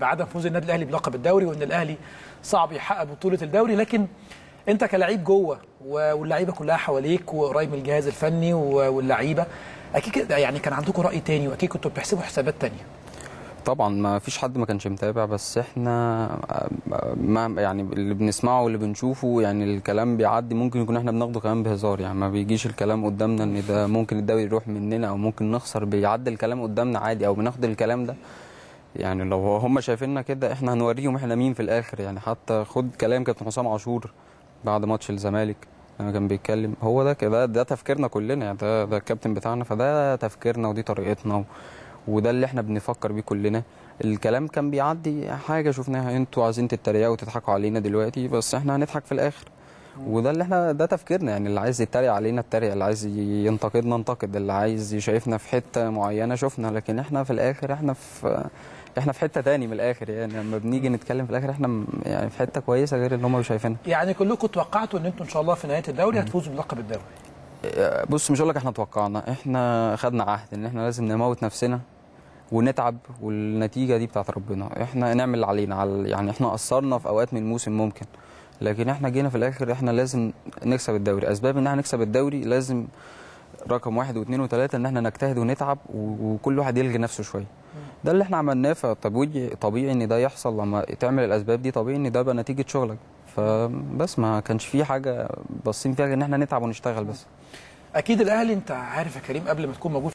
بعدم فوز النادي الاهلي بلقب الدوري وان الاهلي صعب يحقق بطوله الدوري لكن انت كلعيب جوه واللعيبه كلها حواليك وقريب من الجهاز الفني واللعيبه اكيد يعني كان عندكم راي تاني واكيد كنتوا بتحسبوا حسابات تانيه طبعا ما فيش حد ما كانش متابع بس احنا ما يعني اللي بنسمعه واللي بنشوفه يعني الكلام بيعدي ممكن يكون احنا بناخده كمان بهزار يعني ما بيجيش الكلام قدامنا ان ده ممكن الدوري يروح مننا او ممكن نخسر بيعدي الكلام قدامنا عادي او بناخد الكلام ده يعني لو هم شايفيننا كده احنا هنوريهم احنا مين في الاخر يعني حتى خد كلام كابتن حسام عاشور بعد ماتش الزمالك لما كان بيتكلم هو ده كده ده تفكيرنا كلنا يعني ده ده الكابتن بتاعنا فده تفكيرنا ودي طريقتنا وده اللي احنا بنفكر بيه كلنا الكلام كان بيعدي حاجه شفناها انتوا عايزين تتريقوا وتضحكوا علينا دلوقتي بس احنا هنضحك في الاخر وده اللي احنا ده تفكيرنا يعني اللي عايز يتريق علينا اتريق اللي عايز ينتقدنا انتقد اللي عايز يشايفنا في حته معينه شفنا لكن احنا في الاخر احنا في احنا في حته تاني من الاخر يعني لما بنيجي نتكلم في الاخر احنا يعني في حته كويسه غير اللي هم شايفينها يعني كلكم توقعتوا ان انتم ان شاء الله في نهايه الدوري هتفوزوا بلقب الدوري آه، بص مش هقول لك احنا توقعنا احنا خدنا عهد ان احنا لازم نموت نفسنا ونتعب والنتيجه دي بتاعت ربنا احنا نعمل اللي علينا على يعني احنا قصرنا في اوقات من الموسم ممكن لكن احنا جينا في الاخر احنا لازم نكسب الدوري اسباب ان احنا نكسب الدوري لازم رقم واحد واثنين وثلاثه ان احنا نجتهد ونتعب وكل واحد يلغي نفسه شويه ده اللي احنا عملناه فطبيعي طبيعي ان ده يحصل لما تعمل الاسباب دي طبيعي ان ده بقى نتيجه شغلك فبس ما كانش في حاجه باصين فيها ان احنا نتعب ونشتغل بس اكيد الاهلي انت عارف يا كريم قبل ما تكون موجود